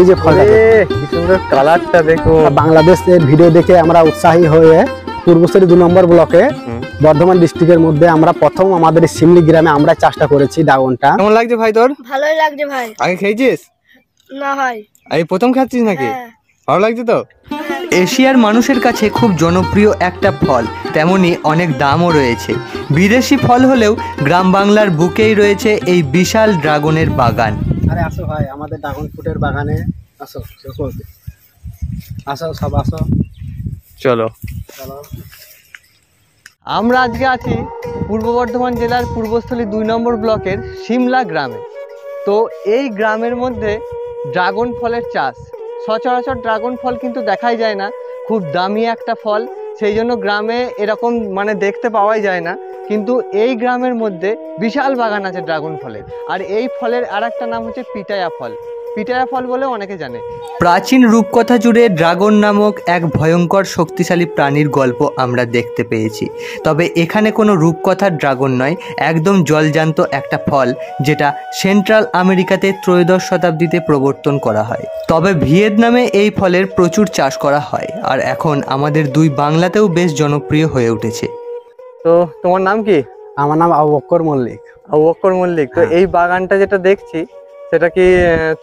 এই যে কালারটা দেখো বাংলাদেশের ভিডিও দেখে আমরা উৎসাহী হয়ে পূর্বশ্রী দু নম্বর ব্লকে বর্ধমান ডিস্ট্রিক্টের মধ্যে আমরা প্রথম আমাদের সিমলি গ্রামে আমরা চাষটা করেছি ড্রাগনটা কেমন লাগছে ভাই তোর ভালোই লাগছে ভাই আগে খেয়েছিস না ভাই এই প্রথম খাচ্ছিস নাকি হ্যাঁ। ভালো লাগছে তো এশিয়ার মানুষের কাছে খুব জনপ্রিয় একটা ফল তেমনি অনেক দামও রয়েছে বিদেশি ফল হলেও গ্রাম বাংলার বুকেই রয়েছে এই বিশাল ড্রাগনের বাগান আরে আসো ভাই আমাদের ড্রাগন ফ্রুটের বাগানে আসো আসো সব আসো চলো চলো আমরা আজকে আছি পূর্ব বর্ধমান জেলার পূর্বস্থলী দুই নম্বর ব্লকের সিমলা গ্রামে তো এই গ্রামের মধ্যে ড্রাগন ফলের চাষ সচরাচর ড্রাগন ফল কিন্তু দেখাই যায় না খুব দামি একটা ফল সেই জন্য গ্রামে এরকম মানে দেখতে পাওয়াই যায় না কিন্তু এই গ্রামের মধ্যে বিশাল বাগান আছে ড্রাগন ফলের আর এই ফলের আর একটা নাম হচ্ছে পিটায়া ফল পিটায়া ফল বলে অনেকে জানে প্রাচীন রূপকথা জুড়ে ড্রাগন নামক এক ভয়ঙ্কর শক্তিশালী প্রাণীর গল্প আমরা দেখতে পেয়েছি তবে এখানে কোনো রূপকথার ড্রাগন নয় একদম জলজান্ত একটা ফল যেটা সেন্ট্রাল আমেরিকাতে ত্রয়োদশ শতাব্দীতে প্রবর্তন করা হয় তবে ভিয়েতনামে এই ফলের প্রচুর চাষ করা হয় আর এখন আমাদের দুই বাংলাতেও বেশ জনপ্রিয় হয়ে উঠেছে তো তোমার নাম কি আমার নাম আবু মল্লিক আবু মল্লিক তো হ্যাঁ। এই বাগানটা যেটা দেখছি সেটা কি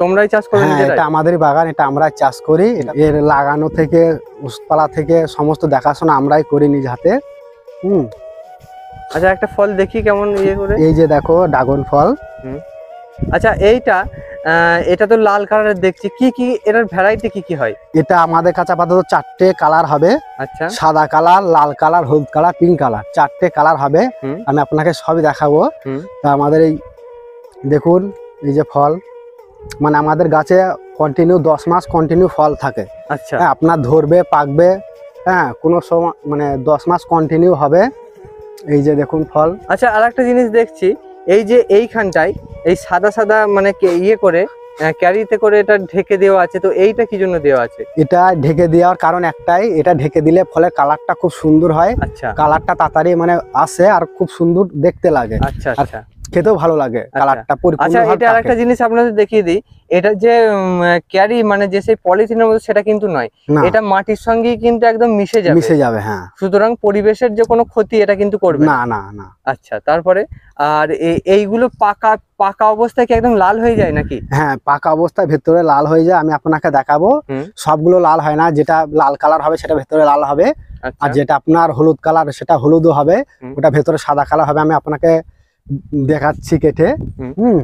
তোমরাই চাষ করো হ্যাঁ, এটা আমাদের বাগান এটা আমরা চাষ করি এর লাগানো থেকে উসপালা থেকে সমস্ত দেখাশোনা আমরাই করি নিজ হাতে হুম আচ্ছা একটা ফল দেখি কেমন ইয়ে করে এই যে দেখো ড্রাগন ফল আচ্ছা এইটা এটা তো লাল কালারের দেখছি কি কি এটার ভ্যারাইটি কি কি হয় এটা আমাদের কাছে আপাতত চারটে কালার হবে আচ্ছা সাদা কালার লাল কালার হলুদ কালার পিঙ্ক কালার চারটে কালার হবে আমি আপনাকে সবই দেখাবো তা আমাদের এই দেখুন এই যে ফল মানে আমাদের গাছে কন্টিনিউ দশ মাস কন্টিনিউ ফল থাকে আচ্ছা হ্যাঁ, আপনার ধরবে পাকবে হ্যাঁ কোনো সময় মানে দশ মাস কন্টিনিউ হবে এই যে দেখুন ফল আচ্ছা আর একটা জিনিস দেখছি এই যে এইখানটায় এই সাদা সাদা মানে ইয়ে করে ক্যারিতে করে এটা ঢেকে দেওয়া আছে তো এইটা কি জন্য দেওয়া আছে এটা ঢেকে দেওয়ার কারণ একটাই এটা ঢেকে দিলে ফলে কালারটা খুব সুন্দর হয় আচ্ছা কালারটা তাড়াতাড়ি মানে আসে আর খুব সুন্দর দেখতে লাগে আচ্ছা আচ্ছা খেতেও ভালো লাগে আচ্ছা। কালারটা পরিপূর্ণ আচ্ছা এটা আরেকটা জিনিস আপনাদের দেখিয়ে দিই এটা যে ক্যারি মানে যে সেই পলিথিনের মতো সেটা কিন্তু নয় এটা মাটির সঙ্গে কিন্তু একদম মিশে যাবে মিশে যাবে হ্যাঁ সুতরাং পরিবেশের যে কোনো ক্ষতি এটা কিন্তু করবে না না না আচ্ছা তারপরে আর এইগুলো পাকা পাকা অবস্থায় কি একদম লাল হয়ে যায় নাকি হ্যাঁ পাকা অবস্থায় ভেতরে লাল হয়ে যায় আমি আপনাকে দেখাবো সবগুলো লাল হয় না যেটা লাল কালার হবে সেটা ভেতরে লাল হবে আচ্ছা। আর যেটা আপনার হলুদ কালার সেটা হলুদও হবে ওটা ভেতরে সাদা কালার হবে আমি আপনাকে দেখাচ্ছি কেটে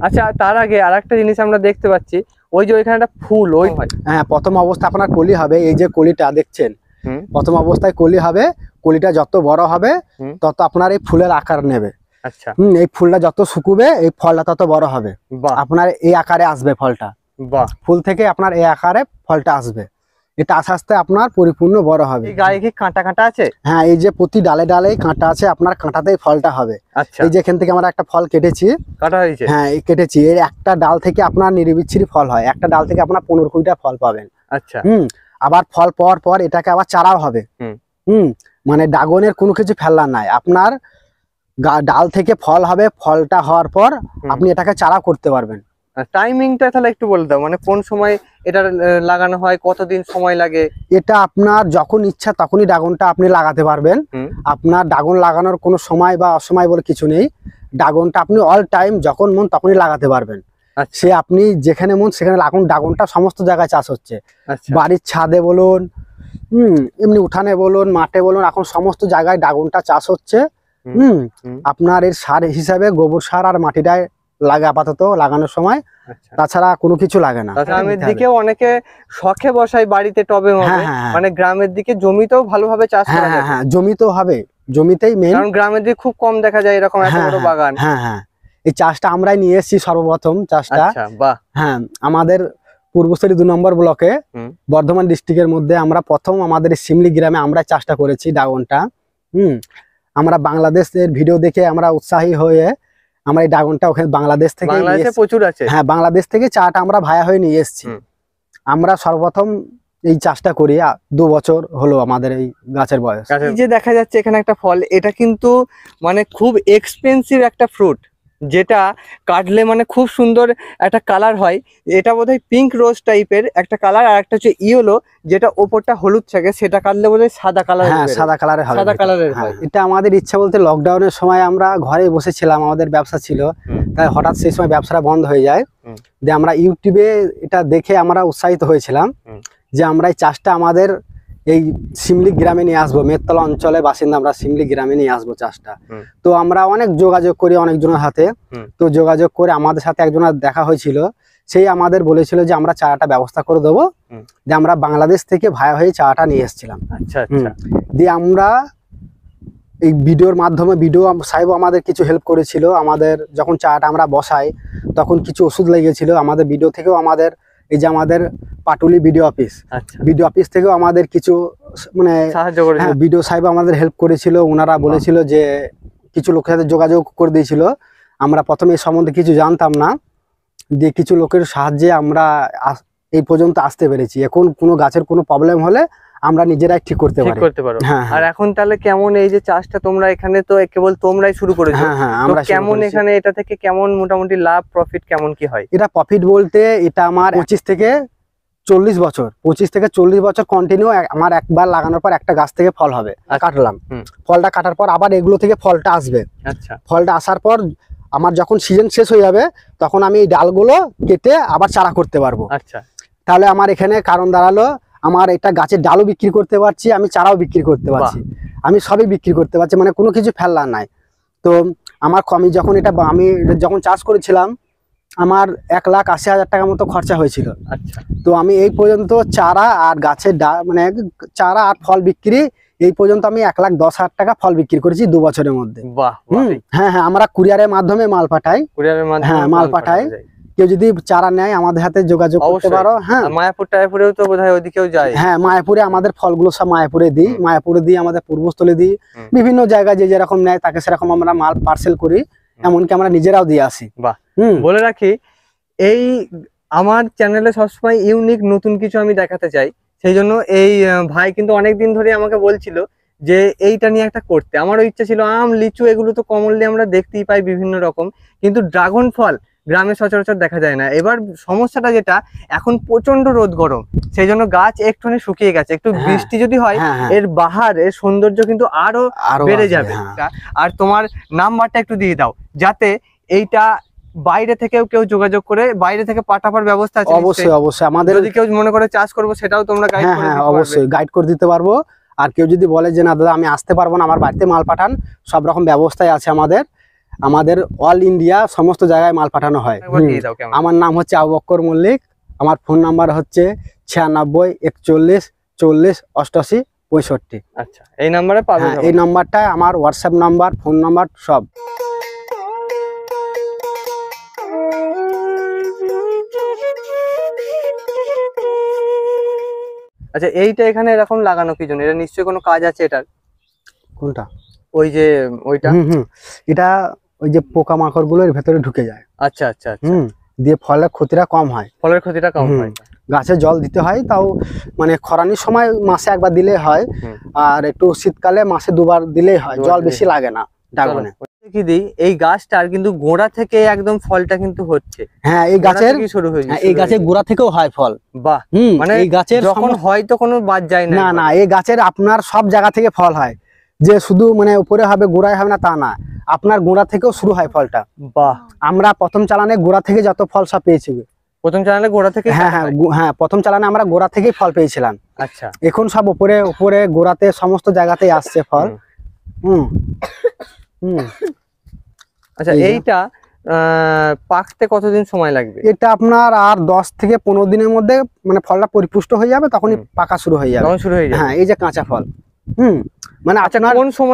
আচ্ছা তার আগে আর একটা জিনিস আমরা দেখতে পাচ্ছি ওই যে ওইখানে একটা ফুল ওই হ্যাঁ প্রথম অবস্থা আপনার কলি হবে এই যে কলিটা দেখছেন প্রথম অবস্থায় কলি হবে কলিটা যত বড় হবে তত আপনার এই ফুলের আকার নেবে আচ্ছা এই ফুলটা যত শুকুবে এই ফলটা তত বড় হবে আপনার এই আকারে আসবে ফলটা ফুল থেকে আপনার এই আকারে ফলটা আসবে এটা আস্তে আস্তে আপনার পরিপূর্ণ বড় হবে গায়ে কি কাঁটা কাঁটা আছে হ্যাঁ এই যে প্রতি ডালে ডালে কাঁটা আছে আপনার কাঁটাতেই ফলটা হবে আচ্ছা এই যে এখান থেকে আমরা একটা ফল কেটেছি কাটা হয়েছে হ্যাঁ এই কেটেছি এর একটা ডাল থেকে আপনার নিরিবিচ্ছিরি ফল হয় একটা ডাল থেকে আপনার পনেরো কুড়িটা ফল পাবেন আচ্ছা হুম আবার ফল পাওয়ার পর এটাকে আবার চারাও হবে হুম মানে ডাগনের কোনো কিছু ফেলার নাই আপনার ডাল থেকে ফল হবে ফলটা হওয়ার পর আপনি এটাকে চারা করতে পারবেন টাইমিংটা তাহলে একটু বলে দাও মানে কোন সময় এটা লাগানো হয় কতদিন সময় লাগে এটা আপনার যখন ইচ্ছা তখনই ড্রাগনটা আপনি লাগাতে পারবেন আপনার ড্রাগন লাগানোর কোনো সময় বা অসময় বলে কিছু নেই ড্রাগনটা আপনি অল টাইম যখন মন তখনই লাগাতে পারবেন আচ্ছা। সে আপনি যেখানে মন সেখানে লাগুন ড্রাগনটা সমস্ত জায়গায় চাষ হচ্ছে আচ্ছা। বাড়ির ছাদে বলুন হুম এমনি উঠানে বলুন মাঠে বলুন এখন সমস্ত জায়গায় ড্রাগনটা চাষ হচ্ছে হুম আপনার এর সার হিসাবে গোবর সার আর মাটিটায় লাগে আপাতত লাগানোর সময় আচ্ছা। তাছাড়া কোনো কিছু লাগে না গ্রামের দিকেও অনেকে শখে বসায় বাড়িতে টবে হ্যাঁ, হ্যাঁ, হ্যাঁ। মানে গ্রামের দিকে জমিতেও ভালোভাবে চাষ হ্যাঁ হ্যাঁ জমিতেও হবে জমিতেই মেন কারণ গ্রামের দিকে খুব কম দেখা যায় এরকম বড় বাগান হ্যাঁ হ্যাঁ এই চাষটা আমরাই নিয়ে এসেছি সর্বপ্রথম চাষটা আচ্ছা, হ্যাঁ আমাদের পূর্বস্থলী দু নম্বর ব্লকে বর্ধমান ডিস্ট্রিক্টের মধ্যে আমরা প্রথম আমাদের সিমলি গ্রামে আমরা চাষটা করেছি ড্রাগনটা হুম আমরা বাংলাদেশের ভিডিও দেখে আমরা উৎসাহী হয়ে আমার এই ড্রাগনটা ওখানে বাংলাদেশ থেকে প্রচুর আছে হ্যাঁ বাংলাদেশ থেকে চাটা আমরা ভায়া হয়ে নিয়ে এসেছি আমরা সর্বপ্রথম এই চাষটা করি দু বছর হলো আমাদের এই গাছের বয়স এই যে দেখা যাচ্ছে এখানে একটা ফল এটা কিন্তু মানে খুব এক্সপেন্সিভ একটা ফ্রুট যেটা কাটলে মানে খুব সুন্দর একটা কালার হয় এটা বোধ পিঙ্ক রোজ টাইপের একটা কালার আর একটা হচ্ছে ইয়েলো যেটা ওপরটা হলুদ থাকে সেটা কাটলে বোধহয় সাদা কালার হ্যাঁ সাদা কালারের সাদা কালারের হ্যাঁ, হয় এটা আমাদের ইচ্ছা বলতে লকডাউনের সময় আমরা ঘরে বসেছিলাম আমাদের ব্যবসা ছিল তাই হঠাৎ সেই সময় ব্যবসাটা বন্ধ হয়ে যায় যে আমরা ইউটিউবে এটা দেখে আমরা উৎসাহিত হয়েছিলাম যে আমরা এই চাষটা আমাদের এই শিমলি গ্রামে নিয়ে আসবো মেতলা অঞ্চলে বাসিন্দা আমরা শিমলি গ্রামে নিয়ে আসবো চাষটা তো আমরা অনেক যোগাযোগ করি অনেকজনের হাতে তো যোগাযোগ করে আমাদের সাথে একজনের দেখা হয়েছিল সেই আমাদের বলেছিল যে আমরা চারাটা ব্যবস্থা করে দেবো যে আমরা বাংলাদেশ থেকে ভায়া হয়ে চারাটা নিয়ে এসেছিলাম আচ্ছা, আচ্ছা। দিয়ে আমরা এই ভিডিওর মাধ্যমে ভিডিও সাহেব আমাদের কিছু হেল্প করেছিল আমাদের যখন চারাটা আমরা বসাই তখন কিছু ওষুধ লেগেছিল আমাদের ভিডিও থেকেও আমাদের এই যে আমাদের পাটুলি বিডিও অফিস আচ্ছা। বিডিও অফিস থেকেও আমাদের কিছু মানে হ্যাঁ, বিডিও সাহেব আমাদের হেল্প করেছিল ওনারা বলেছিল যে কিছু লোকের সাথে যোগাযোগ করে দিয়েছিল আমরা প্রথমে এই সম্বন্ধে কিছু জানতাম না যে কিছু লোকের সাহায্যে আমরা এই পর্যন্ত আসতে পেরেছি এখন কোনো গাছের কোনো প্রবলেম হলে আমরা নিজেরাই ঠিক করতে পারি করতে পারো হ্যাঁ, হ্যাঁ। আর এখন তাহলে কেমন এই যে চাষটা তোমরা এখানে তো কেবল তোমরাই শুরু করেছো হ্যাঁ, আমরা কেমন এখানে এটা থেকে কেমন মোটামুটি লাভ প্রফিট কেমন কি হয় এটা প্রফিট বলতে এটা আমার পঁচিশ থেকে চল্লিশ বছর পঁচিশ থেকে চল্লিশ বছর কন্টিনিউ আমার একবার লাগানোর পর একটা গাছ থেকে ফল হবে আচ্ছা। কাটলাম ফলটা কাটার পর আবার এগুলো থেকে ফলটা আসবে আচ্ছা ফলটা আসার পর আমার যখন সিজন শেষ হয়ে যাবে তখন আমি এই ডালগুলো কেটে আবার চারা করতে পারবো আচ্ছা তাহলে আমার এখানে কারণ দাঁড়ালো আমার এটা গাছের ডালও বিক্রি করতে পারছি আমি চারাও বিক্রি করতে পারছি আমি সবই বিক্রি করতে পারছি মানে কোনো কিছু ফেললা নাই তো আমার আমি যখন এটা আমি যখন চাষ করেছিলাম আমার এক লাখ আশি হাজার টাকার মতো খরচা হয়েছিল আচ্ছা। তো আমি এই পর্যন্ত চারা আর গাছের ডা মানে চারা আর ফল বিক্রি এই পর্যন্ত আমি এক লাখ দশ হাজার টাকা ফল বিক্রি করেছি দু বছরের মধ্যে হ্যাঁ হ্যাঁ আমরা কুরিয়ারের মাধ্যমে মাল পাঠাই হ্যাঁ মাল পাঠাই কেউ যদি চারা নেয় আমাদের হাতে যোগাযোগ করতে পারো হ্যাঁ মায়াপুর টায়াপুরেও তো বোধহয় ওদিকেও যায় হ্যাঁ মায়াপুরে আমাদের ফলগুলো সব মায়াপুরে দিই মায়াপুরে দিই আমাদের পূর্বস্থলে দিই বিভিন্ন জায়গায় যে যেরকম নেয় তাকে সেরকম আমরা মাল পার্সেল করি এমনকি আমরা নিজেরাও দিয়ে আসি বাহ বলে রাখি এই আমার চ্যানেলে সবসময় ইউনিক নতুন কিছু আমি দেখাতে চাই সেই জন্য এই ভাই কিন্তু অনেকদিন ধরে আমাকে বলছিল যে এইটা নিয়ে একটা করতে আমারও ইচ্ছা ছিল আম লিচু এগুলো তো কমনলি আমরা দেখতেই পাই বিভিন্ন রকম কিন্তু ড্রাগন ফল গ্রামে সচরাচর দেখা যায় না এবার সমস্যাটা যেটা এখন প্রচন্ড রোদ গরম সেই জন্য গাছ একটু শুকিয়ে গেছে একটু হ্যাঁ। বৃষ্টি যদি হয় হ্যাঁ, হ্যাঁ। এর বাহার এর সৌন্দর্য কিন্তু আরো বেড়ে যাবে আর তোমার নাম্বারটা একটু দিয়ে দাও যাতে এইটা বাইরে থেকেও কেউ যোগাযোগ করে বাইরে থেকে পাঠাবার ব্যবস্থা আছে অবশ্যই অবশ্যই আমাদের যদি কেউ মনে করে চাষ করবো সেটাও তোমরা গাইড হ্যাঁ অবশ্যই গাইড করে দিতে পারবো আর কেউ যদি বলে যে না দাদা আমি আসতে পারবো না আমার বাড়িতে মাল পাঠান সব রকম ব্যবস্থাই আছে আমাদের আমাদের অল ইন্ডিয়া সমস্ত জায়গায় মাল পাঠানো হয় আমার নাম হচ্ছে আবক্কর মল্লিক আমার ফোন নাম্বার হচ্ছে ছিয়ানব্বই একচল্লিশ চল্লিশ অষ্টাশি পঁয়ষট্টি আচ্ছা এই নাম্বারে পাবেন হ্যাঁ, এই নাম্বারটাই আমার হোয়াটসঅ্যাপ নাম্বার ফোন নাম্বার সব আচ্ছা এইটা এখানে এরকম লাগানো কি জন্য এটা নিশ্চয়ই কোনো কাজ আছে এটার কোনটা ওই যে ওইটা এটা ওই যে পোকামাকড়গুলো এর ভেতরে ঢুকে যায় আচ্ছা, আচ্ছা আচ্ছা হুম দিয়ে ফলের ক্ষতিটা কম হয় ফলের ক্ষতিটা কম হয় গাছে জল দিতে হয় তাও মানে খরানির সময় মাসে একবার দিলে হয় আর একটু শীতকালে মাসে দুবার দিলেই হয় জল বেশি লাগে না ডাগনে এই গাছটার কিন্তু গোড়া থেকে একদম ফলটা কিন্তু হচ্ছে হ্যাঁ এই গাছের শুরু হয়েছে হ্যাঁ, এই গাছের গোড়া থেকেও হয় ফল বাহ মানে এই গাছের যখন হয় তো কোনো বাদ যায় না না এই গাছের আপনার সব জায়গা থেকে ফল হয় যে শুধু মানে উপরে হবে গোড়ায় হবে না তা না আপনার গোড়া থেকেও শুরু হয় ফলটা বাহ আমরা প্রথম চালানে গোড়া থেকে যত ফল সব পেয়েছি প্রথম চালানে গোড়া থেকে হ্যাঁ হ্যাঁ হ্যাঁ প্রথম চালানে আমরা গোড়া থেকেই ফল পেয়েছিলাম আচ্ছা এখন সব উপরে উপরে গোড়াতে সমস্ত জায়গাতেই আসছে ফল হুম হুম আচ্ছা এইটা পাকতে কতদিন সময় লাগবে এটা আপনার আর দশ থেকে পনেরো দিনের মধ্যে মানে ফলটা পরিপুষ্ট হয়ে যাবে তখনই পাকা শুরু হয়ে যাবে শুরু হয়ে যাবে হ্যাঁ এই যে কাঁচা ফল ওই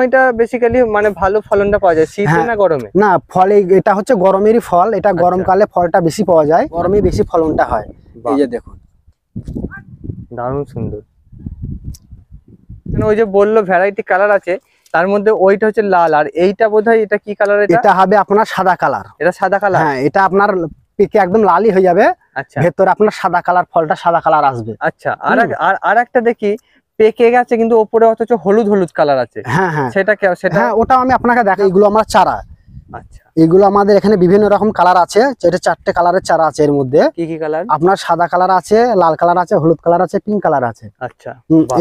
যে বললো ভ্যারাইটি কালার আছে তার মধ্যে ওইটা হচ্ছে লাল আর এইটা বোধহয় এটা কি কালার এটা হবে আপনার সাদা কালার এটা সাদা কালার হ্যাঁ এটা আপনার পেকে একদম লালই হয়ে যাবে আচ্ছা ভেতরে আপনার সাদা কালার ফলটা সাদা কালার আসবে আচ্ছা আর আর একটা দেখি পেকে গেছে কিন্তু ওপরে অথচ হলুদ হলুদ কালার আছে হ্যাঁ হ্যাঁ সেটা সেটা হ্যাঁ ওটা আমি আপনাকে দেখাই এগুলো আমার চারা আচ্ছা এগুলো আমাদের এখানে বিভিন্ন রকম কালার আছে এটা চারটে কালারের চারা আছে এর মধ্যে কি কি কালার আপনার সাদা কালার আছে লাল কালার আছে হলুদ কালার আছে পিঙ্ক কালার আছে আচ্ছা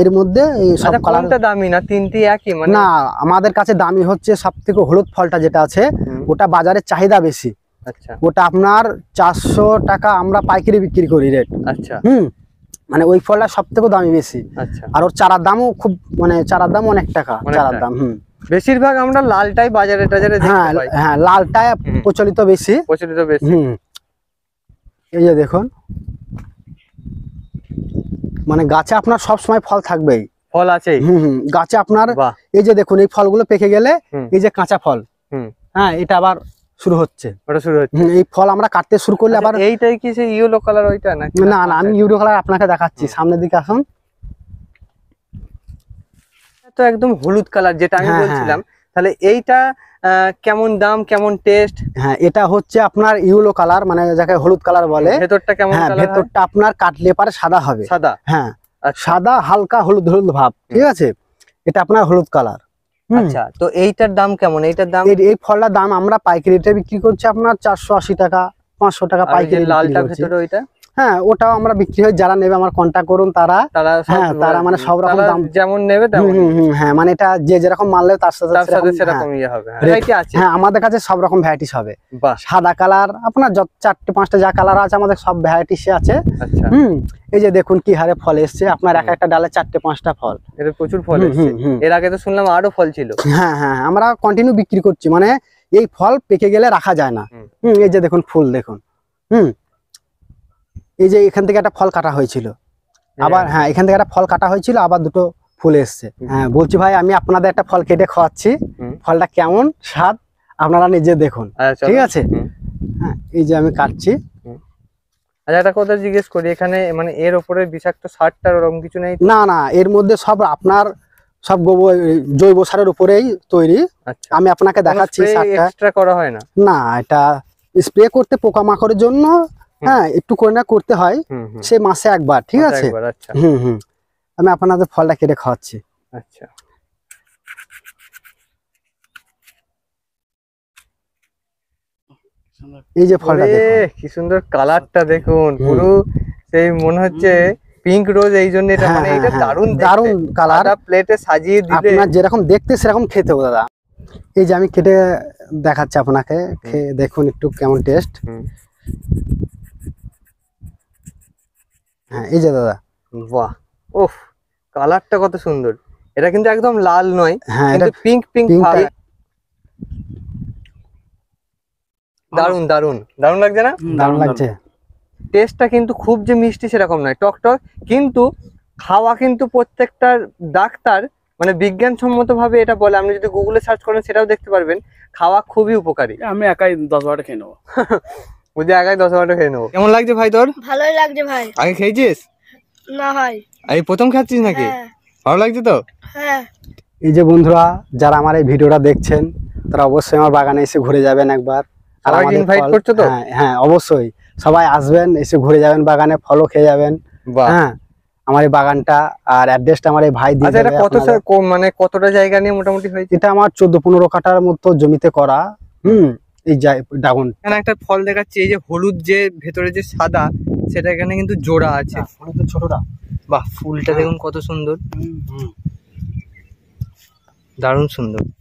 এর মধ্যে সব আচ্ছা, কালারটা দামি না তিনটি একই মানে না আমাদের কাছে দামি হচ্ছে সবথেকে হলুদ ফলটা যেটা আছে ওটা বাজারে চাহিদা বেশি আচ্ছা ওটা আপনার চারশো টাকা আমরা পাইকারি বিক্রি করি রেট আচ্ছা হুম মানে ওই ফলটা সব থেকে দামি বেশি আচ্ছা। আর ওর চারার দামও খুব মানে চারার দাম অনেক টাকা চারার দাম হম বেশিরভাগ আমরা লালটাই বাজারে টাজারে হ্যাঁ হ্যাঁ লালটাই প্রচলিত বেশি প্রচলিত বেশি হম এই যে দেখুন মানে গাছে আপনার সব সময় ফল থাকবেই ফল আছে হম হম গাছে আপনার এই যে দেখুন এই ফলগুলো পেকে গেলে এই যে কাঁচা ফল হ্যাঁ এটা আবার শুরু হচ্ছে ওটা শুরু হচ্ছে এই ফল আমরা কাটতে শুরু করলে আচ্ছা, আবার এইটাই কি সেই ইয়েলো কালার ওইটা না না না আমি ইয়েলো কালার আপনাকে দেখাচ্ছি সামনের দিকে আসুন তো একদম হলুদ কালার যেটা আমি হ্যাঁ, হ্যাঁ। বলছিলাম তাহলে এইটা কেমন দাম কেমন টেস্ট হ্যাঁ এটা হচ্ছে আপনার ইউলো কালার মানে যাকে হলুদ কালার বলে হ্যাঁ, ভেতরটা কেমন হ্যাঁ ভেতরটা আপনার কাটলে পারে সাদা হবে সাদা হ্যাঁ আচ্ছা। সাদা হালকা হলুদ হলুদ ভাব ঠিক আছে এটা আপনার হলুদ কালার আচ্ছা তো এইটার দাম কেমন এইটার দাম এই ফলটার দাম আমরা পাইকারি রেটে বিক্রি করছি আপনার চারশো টাকা পাঁচশো টাকা পাইকারি লালটা ভেতরে ওইটা হ্যাঁ ওটাও আমরা বিক্রি হয় যারা নেবে আমার কন্ট্যাক্ট করুন তারা হ্যাঁ তারা মানে সব রকম দাম যেমন নেবে হ্যাঁ মানে এটা যে যেরকম মানলে তার সাথে হ্যাঁ।, ইয়ে হ্যাঁ আমাদের কাছে সব রকম ভ্যারাইটিস হবে সাদা কালার আপনার যত চারটে পাঁচটা যা কালার আছে আমাদের সব ভ্যারাইটিস আছে আচ্ছা। হুম এই যে দেখুন কি হারে ফল এসছে আপনার এক একটা ডালে চারটে পাঁচটা ফল প্রচুর ফল এর আগে তো শুনলাম আরো ফল ছিল হ্যাঁ হ্যাঁ, হ্যাঁ আমরা কন্টিনিউ বিক্রি করছি মানে এই ফল পেকে গেলে রাখা যায় না হুম এই যে দেখুন ফুল দেখুন হুম এই যে এখান থেকে একটা ফল কাটা হয়েছিল হ্যাঁ। আবার হ্যাঁ এখান থেকে একটা ফল কাটা হয়েছিল আবার দুটো ফুল এসছে হ্যাঁ বলছি ভাই আমি আপনাদের একটা ফল কেটে খাওয়াচ্ছি ফলটা কেমন স্বাদ আপনারা নিজে দেখুন আচ্ছা, আচ্ছা। ঠিক আছে হ্যাঁ এই যে আমি কাটছি আচ্ছা জিজ্ঞেস করি এখানে মানে এর বিষাক্ত সারটা কিছু নেই না না এর মধ্যে সব আপনার সব গোবর জৈব সারের উপরেই তৈরি আচ্ছা। আমি আপনাকে দেখাচ্ছি করা হয় না না এটা স্প্রে করতে পোকামাকড়ের জন্য হ্যাঁ একটু করে না করতে হয় সে মাসে একবার ঠিক আছে আচ্ছা। হুম হুম আমি আপনাদের ফলটা কেটে খাওয়াচ্ছি আচ্ছা এই যে ফল কি সুন্দর কালারটা দেখুন পুরো সেই মনে হচ্ছে পিঙ্ক রোজ এই জন্য দারুন হ্যাঁ, মানে হ্যাঁ, হ্যাঁ। দারুন কালার প্লেটে সাজিয়ে দিলে আপনার যেরকম দেখতে সেরকম খেতে হবে দাদা এই যে আমি কেটে দেখাচ্ছি আপনাকে দেখুন একটু কেমন টেস্ট হ্যাঁ এই যে দাদা বাহ ওফ কালারটা কত সুন্দর এটা কিন্তু একদম লাল নয় হ্যাঁ এটা পিঙ্ক পিঙ্ক দারুন দারুন দারুন লাগছে না দারুন লাগছে টেস্টটা কিন্তু খুব যে মিষ্টি সেরকম নয় টকটক কিন্তু খাওয়া কিন্তু প্রত্যেকটা ডাক্তার মানে বিজ্ঞানসম্মতভাবে এটা বলে আপনি যদি গুগলে সার্চ করেন সেটাও দেখতে পারবেন খাওয়া খুবই উপকারী আমি একাই দশ বারটা খেয়ে নেবো দশ বারোটা খেয়ে নেবো কেমন লাগছে ভাই তোর ভালোই লাগছে ভাই আগে খেয়েছিস না ভাই এই প্রথম খাচ্ছিস নাকি হ্যাঁ। ভালো লাগছে তো হ্যাঁ। এই যে বন্ধুরা যারা আমার এই ভিডিওটা দেখছেন তারা অবশ্যই আমার বাগানে এসে ঘুরে যাবেন একবার আর ইনভাইট করছো তো হ্যাঁ, হ্যাঁ অবশ্যই সবাই আসবেন এসে ঘুরে যাবেন বাগানে ফলও খেয়ে যাবেন হ্যাঁ আমার এই বাগানটা আর অ্যাড্রেসটা আমার এই ভাই দিয়ে আচ্ছা, এটা কত মানে কতটা জায়গা নিয়ে মোটামুটি হয়েছে এটা আমার চোদ্দ পনেরো কাঠার মতো জমিতে করা হুম এই ড্রাগন এখানে একটা ফল দেখাচ্ছি এই যে হলুদ যে ভেতরে যে সাদা সেটা এখানে কিন্তু জোড়া আছে হলুদের ছোটটা বাহ ফুলটা দেখুন কত সুন্দর দারুণ সুন্দর